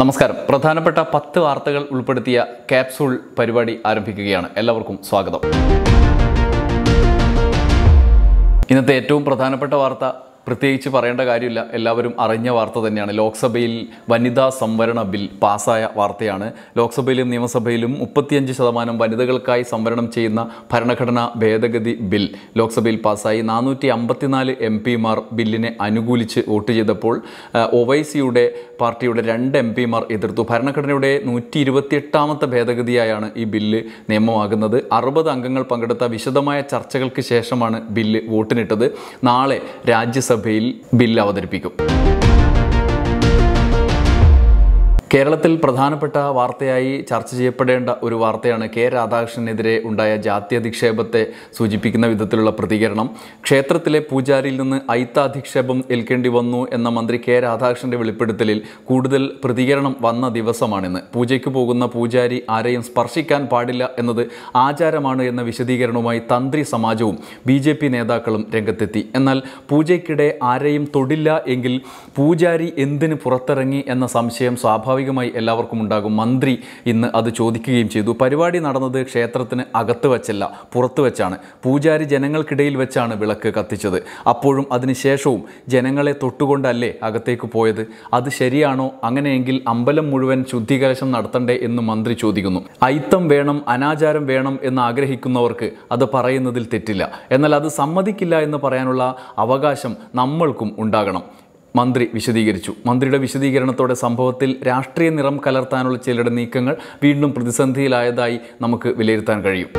നമസ്കാരം പ്രധാനപ്പെട്ട പത്ത് വാർത്തകൾ ഉൾപ്പെടുത്തിയ ക്യാപ്സൂൾ പരിപാടി ആരംഭിക്കുകയാണ് എല്ലാവർക്കും സ്വാഗതം ഇന്നത്തെ ഏറ്റവും പ്രധാനപ്പെട്ട വാർത്ത പ്രത്യേകിച്ച് പറയേണ്ട കാര്യമില്ല എല്ലാവരും അറിഞ്ഞ വാർത്ത തന്നെയാണ് ലോക്സഭയിൽ വനിതാ സംവരണ ബിൽ പാസ്സായ വാർത്തയാണ് ലോക്സഭയിലും നിയമസഭയിലും മുപ്പത്തിയഞ്ച് ശതമാനം വനിതകൾക്കായി സംവരണം ചെയ്യുന്ന ഭരണഘടനാ ഭേദഗതി ബിൽ ലോക്സഭയിൽ പാസ്സായി നാനൂറ്റി അമ്പത്തിനാല് എം പിമാർ ബില്ലിനെ അനുകൂലിച്ച് വോട്ട് ചെയ്തപ്പോൾ ഒവൈസിയുടെ പാർട്ടിയുടെ രണ്ട് എം പിമാർ എതിർത്തു ഭരണഘടനയുടെ നൂറ്റി ഇരുപത്തിയെട്ടാമത്തെ ഭേദഗതിയായാണ് ഈ ബില്ല് നിയമമാകുന്നത് അറുപത് അംഗങ്ങൾ പങ്കെടുത്ത വിശദമായ ചർച്ചകൾക്ക് ശേഷമാണ് ബില്ല് വോട്ടിനിട്ടത് നാളെ രാജ്യസഭ ലോക്സഭയിൽ ബിൽ അവതരിപ്പിക്കും കേരളത്തിൽ പ്രധാനപ്പെട്ട വാർത്തയായി ചർച്ച ചെയ്യപ്പെടേണ്ട ഒരു വാർത്തയാണ് കെ രാധാകൃഷ്ണനെതിരെ ഉണ്ടായ ജാത്യധിക്ഷേപത്തെ സൂചിപ്പിക്കുന്ന വിധത്തിലുള്ള പ്രതികരണം ക്ഷേത്രത്തിലെ പൂജാരിയിൽ നിന്ന് ഐത്താധിക്ഷേപം ഏൽക്കേണ്ടി വന്നു എന്ന മന്ത്രി കെ രാധാകൃഷ്ണന്റെ വെളിപ്പെടുത്തലിൽ കൂടുതൽ പ്രതികരണം വന്ന ദിവസമാണിന്ന് പൂജയ്ക്ക് പോകുന്ന പൂജാരി ആരെയും സ്പർശിക്കാൻ പാടില്ല എന്നത് ആചാരമാണ് എന്ന വിശദീകരണവുമായി തന്ത്രി സമാജവും ബി ജെ പി നേതാക്കളും രംഗത്തെത്തി എന്നാൽ പൂജയ്ക്കിടെ ആരെയും തൊടില്ല എങ്കിൽ പൂജാരി എന്തിന് പുറത്തിറങ്ങി എന്ന സംശയം സ്വാഭാവിക സ്വാഭാവികമായി എല്ലാവർക്കും ഉണ്ടാകും മന്ത്രി ഇന്ന് അത് ചോദിക്കുകയും ചെയ്തു പരിപാടി നടന്നത് ക്ഷേത്രത്തിന് അകത്ത് വച്ചല്ല പുറത്ത് വെച്ചാണ് പൂജാരി ജനങ്ങൾക്കിടയിൽ വെച്ചാണ് വിളക്ക് കത്തിച്ചത് അപ്പോഴും അതിനുശേഷവും ജനങ്ങളെ തൊട്ടുകൊണ്ടല്ലേ അകത്തേക്ക് പോയത് അത് ശരിയാണോ അങ്ങനെയെങ്കിൽ അമ്പലം മുഴുവൻ ശുദ്ധീകരശം നടത്തണ്ടേ എന്ന് മന്ത്രി ചോദിക്കുന്നു ഐത്തം വേണം അനാചാരം വേണം എന്ന് ആഗ്രഹിക്കുന്നവർക്ക് അത് പറയുന്നതിൽ തെറ്റില്ല എന്നാൽ അത് സമ്മതിക്കില്ല എന്ന് പറയാനുള്ള അവകാശം നമ്മൾക്കും ഉണ്ടാകണം മന്ത്രി വിശദീകരിച്ചു മന്ത്രിയുടെ വിശദീകരണത്തോടെ സംഭവത്തിൽ രാഷ്ട്രീയ നിറം കലർത്താനുള്ള ചിലരുടെ നീക്കങ്ങൾ വീണ്ടും പ്രതിസന്ധിയിലായതായി നമുക്ക് വിലയിരുത്താൻ കഴിയും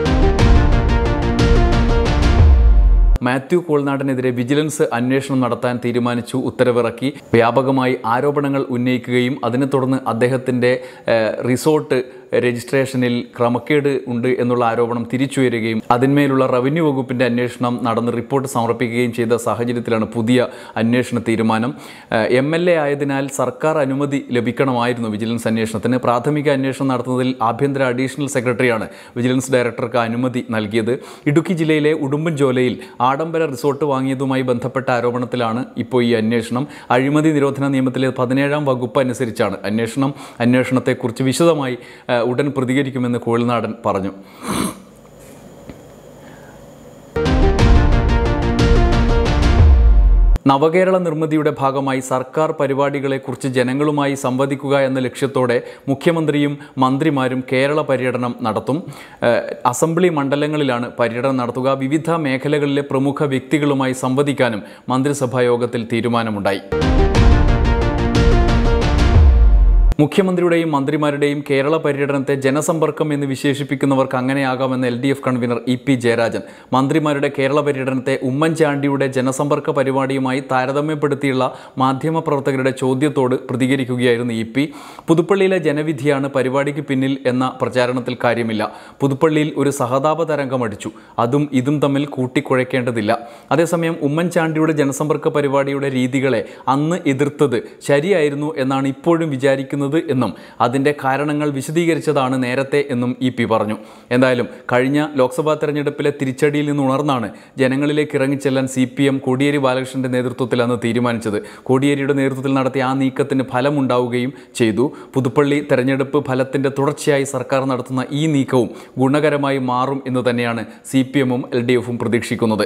മാത്യു കോൾനാടിനെതിരെ വിജിലൻസ് അന്വേഷണം നടത്താൻ തീരുമാനിച്ചു ഉത്തരവിറക്കി വ്യാപകമായി ആരോപണങ്ങൾ ഉന്നയിക്കുകയും അതിനെ തുടർന്ന് അദ്ദേഹത്തിൻ്റെ റിസോർട്ട് രജിസ്ട്രേഷനിൽ ക്രമക്കേട് ഉണ്ട് എന്നുള്ള ആരോപണം തിരിച്ചുയരുകയും അതിന്മേലുള്ള റവന്യൂ വകുപ്പിൻ്റെ അന്വേഷണം നടന്ന് റിപ്പോർട്ട് സമർപ്പിക്കുകയും ചെയ്ത സാഹചര്യത്തിലാണ് പുതിയ അന്വേഷണ തീരുമാനം എം എൽ എ ആയതിനാൽ സർക്കാർ അനുമതി ലഭിക്കണമായിരുന്നു വിജിലൻസ് അന്വേഷണത്തിന് പ്രാഥമിക അന്വേഷണം നടത്തുന്നതിൽ ആഭ്യന്തര അഡീഷണൽ സെക്രട്ടറിയാണ് വിജിലൻസ് ഡയറക്ടർക്ക് അനുമതി നൽകിയത് ഇടുക്കി ജില്ലയിലെ ഉടുമ്പൻചോലയിൽ ആഡംബര റിസോർട്ട് വാങ്ങിയതുമായി ബന്ധപ്പെട്ട ആരോപണത്തിലാണ് ഇപ്പോൾ ഈ അന്വേഷണം അഴിമതി നിരോധന നിയമത്തിലെ പതിനേഴാം വകുപ്പ് അനുസരിച്ചാണ് അന്വേഷണം അന്വേഷണത്തെക്കുറിച്ച് വിശദമായി ഉടൻ പ്രതികരിക്കുമെന്ന് കോഴിനാടൻ പറഞ്ഞു നവകേരള നിർമ്മിതിയുടെ ഭാഗമായി സർക്കാർ പരിപാടികളെക്കുറിച്ച് ജനങ്ങളുമായി സംവദിക്കുക എന്ന ലക്ഷ്യത്തോടെ മുഖ്യമന്ത്രിയും മന്ത്രിമാരും കേരള പര്യടനം നടത്തും അസംബ്ലി മണ്ഡലങ്ങളിലാണ് പര്യടനം നടത്തുക വിവിധ മേഖലകളിലെ പ്രമുഖ വ്യക്തികളുമായി സംവദിക്കാനും മന്ത്രിസഭാ യോഗത്തിൽ തീരുമാനമുണ്ടായി മുഖ്യമന്ത്രിയുടെയും മന്ത്രിമാരുടെയും കേരള പര്യടനത്തെ ജനസമ്പർക്കം എന്ന് വിശേഷിപ്പിക്കുന്നവർക്ക് അങ്ങനെയാകാമെന്ന് L D F convener E P Jayarajan മന്ത്രിമാരുടെ കേരള പര്യടനത്തെ ഉമ്മൻചാണ്ടിയുടെ ജനസമ്പർക്ക പരിപാടിയുമായി താരതമ്യപ്പെടുത്തിയുള്ള മാധ്യമപ്രവർത്തകരുടെ ചോദ്യത്തോട് പ്രതികരിക്കുകയായിരുന്നു ഇ പി പുതുപ്പള്ളിയിലെ ജനവിധിയാണ് പരിപാടിക്ക് പിന്നിൽ എന്ന പ്രചാരണത്തിൽ കാര്യമില്ല പുതുപ്പള്ളിയിൽ ഒരു സഹതാപ തരംഗം അടിച്ചു അതും ഇതും തമ്മിൽ കൂട്ടിക്കുഴയ്ക്കേണ്ടതില്ല അതേസമയം ഉമ്മൻചാണ്ടിയുടെ ജനസമ്പർക്ക പരിപാടിയുടെ രീതികളെ അന്ന് എതിർത്തത് ശരിയായിരുന്നു എന്നാണ് ഇപ്പോഴും വിചാരിക്കുന്നത് ചെയ്തത് എന്നും അതിൻ്റെ കാരണങ്ങൾ വിശദീകരിച്ചതാണ് നേരത്തെ എന്നും ഇ പി പറഞ്ഞു എന്തായാലും കഴിഞ്ഞ ലോക്സഭാ തെരഞ്ഞെടുപ്പിലെ തിരിച്ചടിയിൽ നിന്ന് ഉണർന്നാണ് ജനങ്ങളിലേക്ക് ഇറങ്ങിച്ചെല്ലാൻ സി പി എം കോടിയേരി ബാലകൃഷ്ണൻ്റെ നേതൃത്വത്തിൽ അന്ന് തീരുമാനിച്ചത് കോടിയേരിയുടെ നേതൃത്വത്തിൽ നടത്തിയ ആ നീക്കത്തിന് ഫലമുണ്ടാവുകയും ചെയ്തു പുതുപ്പള്ളി തെരഞ്ഞെടുപ്പ് ഫലത്തിൻ്റെ തുടർച്ചയായി സർക്കാർ നടത്തുന്ന ഈ നീക്കവും ഗുണകരമായി മാറും എന്ന് തന്നെയാണ് സി പി എമ്മും എൽ ഡി എഫും പ്രതീക്ഷിക്കുന്നത്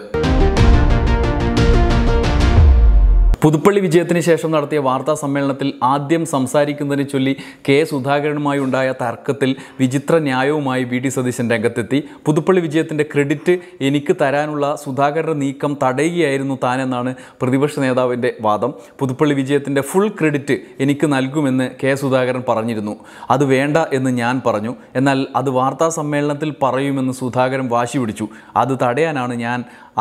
പുതുപ്പള്ളി വിജയത്തിന് ശേഷം നടത്തിയ വാർത്താ സമ്മേളനത്തിൽ ആദ്യം സംസാരിക്കുന്നതിനെ ചൊല്ലി കെ സുധാകരനുമായി ഉണ്ടായ തർക്കത്തിൽ വിചിത്ര ന്യായവുമായി വി ഡി സതീശൻ രംഗത്തെത്തി പുതുപ്പള്ളി വിജയത്തിൻ്റെ ക്രെഡിറ്റ് എനിക്ക് തരാനുള്ള സുധാകരൻ്റെ നീക്കം തടയുകയായിരുന്നു താനെന്നാണ് പ്രതിപക്ഷ നേതാവിൻ്റെ വാദം പുതുപ്പള്ളി വിജയത്തിൻ്റെ ഫുൾ ക്രെഡിറ്റ് എനിക്ക് നൽകുമെന്ന് കെ സുധാകരൻ പറഞ്ഞിരുന്നു അത് വേണ്ട എന്ന് ഞാൻ പറഞ്ഞു എന്നാൽ അത് വാർത്താ സമ്മേളനത്തിൽ പറയുമെന്ന് സുധാകരൻ വാശി പിടിച്ചു അത് തടയാനാണ് ഞാൻ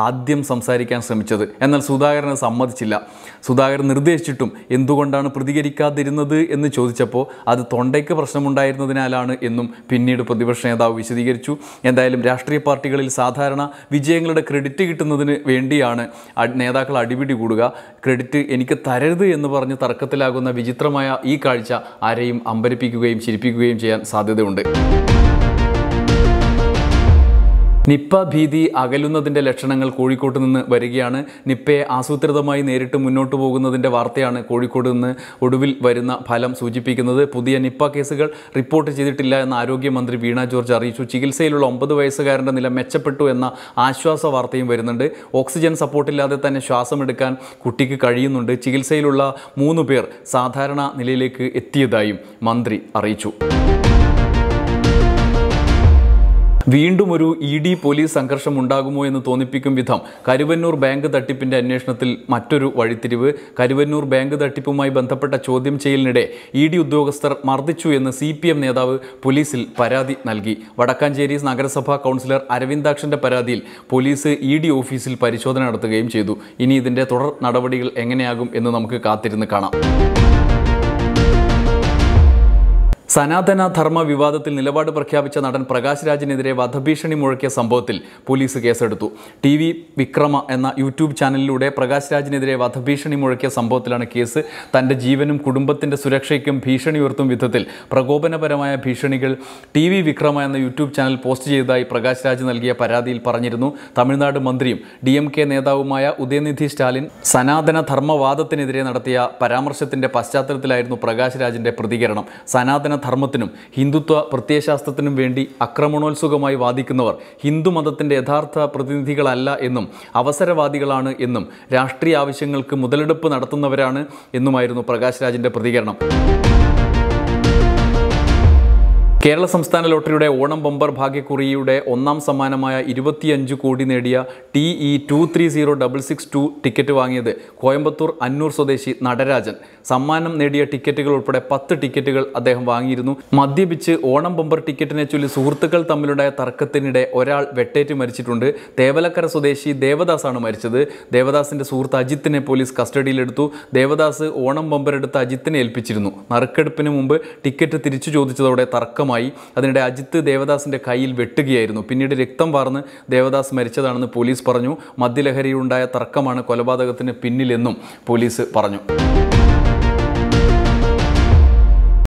ആദ്യം സംസാരിക്കാൻ ശ്രമിച്ചത് എന്നാൽ സുധാകരന് സമ്മതിച്ചില്ല സുധാകരൻ നിർദ്ദേശിച്ചിട്ടും എന്തുകൊണ്ടാണ് പ്രതികരിക്കാതിരുന്നത് എന്ന് ചോദിച്ചപ്പോൾ അത് തൊണ്ടയ്ക്ക് പ്രശ്നമുണ്ടായിരുന്നതിനാലാണ് എന്നും പിന്നീട് പ്രതിപക്ഷ നേതാവ് വിശദീകരിച്ചു എന്തായാലും രാഷ്ട്രീയ പാർട്ടികളിൽ സാധാരണ വിജയങ്ങളുടെ ക്രെഡിറ്റ് കിട്ടുന്നതിന് വേണ്ടിയാണ് നേതാക്കൾ അടിപിടി കൂടുക ക്രെഡിറ്റ് എനിക്ക് തരരുത് എന്ന് പറഞ്ഞ് തർക്കത്തിലാകുന്ന വിചിത്രമായ ഈ കാഴ്ച ആരെയും അമ്പരിപ്പിക്കുകയും ചിരിപ്പിക്കുകയും ചെയ്യാൻ സാധ്യതയുണ്ട് നിപ്പ ഭീതി അകലുന്നതിൻ്റെ ലക്ഷണങ്ങൾ കോഴിക്കോട്ട് നിന്ന് വരികയാണ് നിപ്പയെ ആസൂത്രിതമായി നേരിട്ട് മുന്നോട്ട് പോകുന്നതിൻ്റെ വാർത്തയാണ് കോഴിക്കോട് നിന്ന് ഒടുവിൽ വരുന്ന ഫലം സൂചിപ്പിക്കുന്നത് പുതിയ നിപ്പ കേസുകൾ റിപ്പോർട്ട് ചെയ്തിട്ടില്ല എന്ന് ആരോഗ്യമന്ത്രി വീണ ജോർജ് അറിയിച്ചു ചികിത്സയിലുള്ള ഒമ്പത് വയസ്സുകാരൻ്റെ നില മെച്ചപ്പെട്ടു എന്ന ആശ്വാസ വാർത്തയും വരുന്നുണ്ട് ഓക്സിജൻ സപ്പോർട്ടില്ലാതെ തന്നെ ശ്വാസമെടുക്കാൻ കുട്ടിക്ക് കഴിയുന്നുണ്ട് ചികിത്സയിലുള്ള മൂന്ന് പേർ സാധാരണ നിലയിലേക്ക് എത്തിയതായും മന്ത്രി അറിയിച്ചു വീണ്ടും ഒരു ഇ ഡി പോലീസ് സംഘർഷം ഉണ്ടാകുമോ എന്ന് തോന്നിപ്പിക്കും വിധം കരുവന്നൂർ ബാങ്ക് തട്ടിപ്പിന്റെ അന്വേഷണത്തിൽ മറ്റൊരു വഴിത്തിരിവ് കരുവന്നൂർ ബാങ്ക് തട്ടിപ്പുമായി ബന്ധപ്പെട്ട ചോദ്യം ചെയ്യലിനിടെ ഇ ഡി ഉദ്യോഗസ്ഥർ മർദ്ദിച്ചു എന്ന് സി പി എം നേതാവ് പോലീസിൽ പരാതി നൽകി വടക്കാഞ്ചേരി നഗരസഭാ കൗൺസിലർ അരവിന്ദാക്ഷന്റെ പരാതിയിൽ പോലീസ് ഇ ഡി ഓഫീസിൽ പരിശോധന നടത്തുകയും ചെയ്തു ഇനി ഇതിന്റെ തുടർ നടപടികൾ എങ്ങനെയാകും എന്ന് നമുക്ക് കാത്തിരുന്ന് കാണാം സനാതന ധർമ്മ വിവാദത്തിൽ നിലപാട് പ്രഖ്യാപിച്ച നടൻ പ്രകാശ് രാജിനെതിരെ വധഭീഷണി മുഴക്കിയ സംഭവത്തിൽ പോലീസ് കേസെടുത്തു ടി വി വിക്രമ എന്ന യൂട്യൂബ് ചാനലിലൂടെ പ്രകാശ് രാജിനെതിരെ വധഭീഷണി മുഴക്കിയ സംഭവത്തിലാണ് കേസ് തൻ്റെ ജീവനും കുടുംബത്തിൻ്റെ സുരക്ഷയ്ക്കും ഭീഷണി ഉയർത്തും വിധത്തിൽ പ്രകോപനപരമായ ഭീഷണികൾ ടി വി വിക്രമ എന്ന യൂട്യൂബ് ചാനൽ പോസ്റ്റ് ചെയ്തതായി പ്രകാശ് രാജ് നൽകിയ പരാതിയിൽ പറഞ്ഞിരുന്നു തമിഴ്നാട് മന്ത്രിയും ഡി എം കെ നേതാവുമായ ഉദയനിധി സ്റ്റാലിൻ സനാതന ധർമ്മവാദത്തിനെതിരെ നടത്തിയ പരാമർശത്തിൻ്റെ പശ്ചാത്തലത്തിലായിരുന്നു പ്രകാശ് രാജിൻ്റെ പ്രതികരണം സനാതന ധർമ്മത്തിനും ഹിന്ദുത്വ പ്രത്യയശാസ്ത്രത്തിനും വേണ്ടി അക്രമണോത്സുകമായി വാദിക്കുന്നവർ ഹിന്ദുമതത്തിൻ്റെ യഥാർത്ഥ പ്രതിനിധികളല്ല എന്നും അവസരവാദികളാണ് എന്നും രാഷ്ട്രീയ ആവശ്യങ്ങൾക്ക് മുതലെടുപ്പ് നടത്തുന്നവരാണ് എന്നുമായിരുന്നു പ്രകാശ് രാജിൻ്റെ പ്രതികരണം കേരള സംസ്ഥാന ലോട്ടറിയുടെ ഓണം ബമ്പർ ഭാഗ്യക്കുറിയുടെ ഒന്നാം സമ്മാനമായ ഇരുപത്തിയഞ്ച് കോടി നേടിയ T E two three zero double six two ticket വാങ്ങിയത് കോയമ്പത്തൂർ അന്നൂർ സ്വദേശി നടരാജൻ സമ്മാനം നേടിയ ടിക്കറ്റുകൾ ഉൾപ്പെടെ പത്ത് ടിക്കറ്റുകൾ അദ്ദേഹം വാങ്ങിയിരുന്നു മദ്യപിച്ച് ഓണം ബമ്പർ ടിക്കറ്റിനെ ചൊല്ലി സുഹൃത്തുക്കൾ തമ്മിലുണ്ടായ തർക്കത്തിനിടെ ഒരാൾ വെട്ടേറ്റ് മരിച്ചിട്ടുണ്ട് തേവലക്കര സ്വദേശി ദേവദാസാണ് മരിച്ചത് ദേവദാസിന്റെ സുഹൃത്ത് അജിത്തിനെ പോലീസ് കസ്റ്റഡിയിലെടുത്തു ദേവദാസ് ഓണം ബമ്പർ എടുത്ത് അജിത്തിനെ ഏൽപ്പിച്ചിരുന്നു നറുക്കെടുപ്പിന് മുമ്പ് ടിക്കറ്റ് തിരിച്ചു ചോദിച്ചതോടെ തർക്കമായി ഭാഗമായി അതിനിടെ അജിത്ത് ദേവദാസിൻ്റെ കയ്യിൽ വെട്ടുകയായിരുന്നു പിന്നീട് രക്തം വാർന്ന് ദേവദാസ് മരിച്ചതാണെന്ന് പോലീസ് പറഞ്ഞു മദ്യലഹരിയുണ്ടായ തർക്കമാണ് കൊലപാതകത്തിന് പിന്നിലെന്നും പോലീസ് പറഞ്ഞു